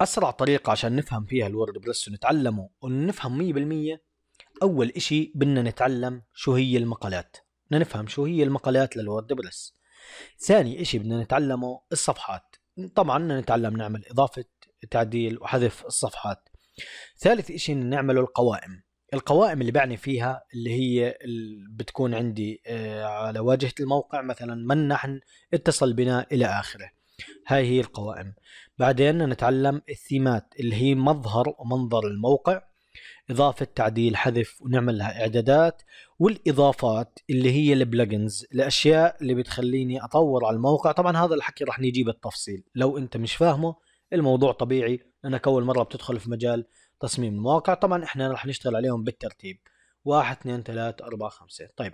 اسرع طريقه عشان نفهم فيها الورد بريس ونتعلمه ونفهم 100% اول اشي بدنا نتعلم شو هي المقالات بدنا نفهم شو هي المقالات للورد بريس ثاني اشي بدنا نتعلمه الصفحات طبعا بدنا نتعلم نعمل اضافه تعديل وحذف الصفحات ثالث اشي نعمله القوائم القوائم اللي بعني فيها اللي هي اللي بتكون عندي آه، على واجهة الموقع مثلا من نحن اتصل بنا إلى آخره هاي هي القوائم بعدين نتعلم الثيمات اللي هي مظهر ومنظر الموقع إضافة تعديل حذف ونعمل لها إعدادات والإضافات اللي هي البلجنز الأشياء اللي بتخليني أطور على الموقع طبعا هذا الحكي رح نيجي بالتفصيل لو أنت مش فاهمه الموضوع طبيعي لأنك أول مرة بتدخل في مجال تصميم المواقع طبعا إحنا رح نشتغل عليهم بالترتيب 1 2 3 4 5 طيب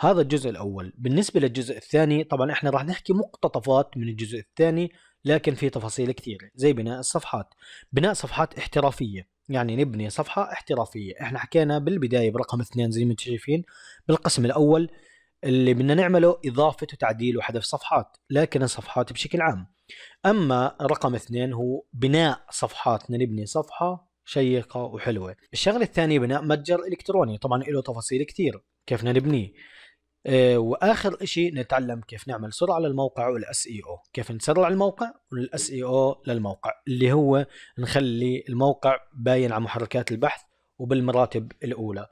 هذا الجزء الأول بالنسبة للجزء الثاني طبعا احنا راح نحكي مقتطفات من الجزء الثاني لكن في تفاصيل كثيرة زي بناء الصفحات بناء صفحات احترافية يعني نبني صفحة احترافية احنا حكينا بالبداية برقم اثنين زي ما انتم شايفين بالقسم الأول اللي بدنا نعمله إضافة وتعديل وحذف صفحات لكن الصفحات بشكل عام أما رقم اثنين هو بناء صفحات نبني صفحة شيقه وحلوه الشغله الثانيه بناء متجر الكتروني طبعا له تفاصيل كثير كيف نبنيه آه، واخر شيء نتعلم كيف نعمل سرعه للموقع والاس اي او كيف نسرع الموقع والاس اي او للموقع اللي هو نخلي الموقع باين على محركات البحث وبالمراتب الاولى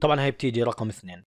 طبعا هاي بتيجي رقم اثنين